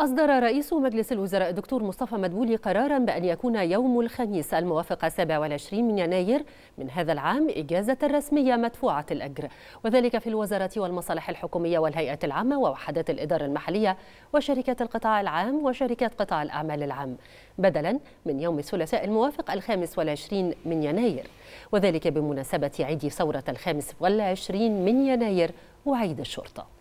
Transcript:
أصدر رئيس مجلس الوزراء الدكتور مصطفى مدبولي قرارا بأن يكون يوم الخميس الموافق 27 من يناير من هذا العام إجازة رسمية مدفوعة الأجر وذلك في الوزارة والمصالح الحكومية والهيئة العامة ووحدات الإدارة المحلية وشركات القطاع العام وشركات قطاع الأعمال العام بدلا من يوم الثلاثاء الموافق 25 من يناير وذلك بمناسبة عيد ثورة 25 من يناير وعيد الشرطة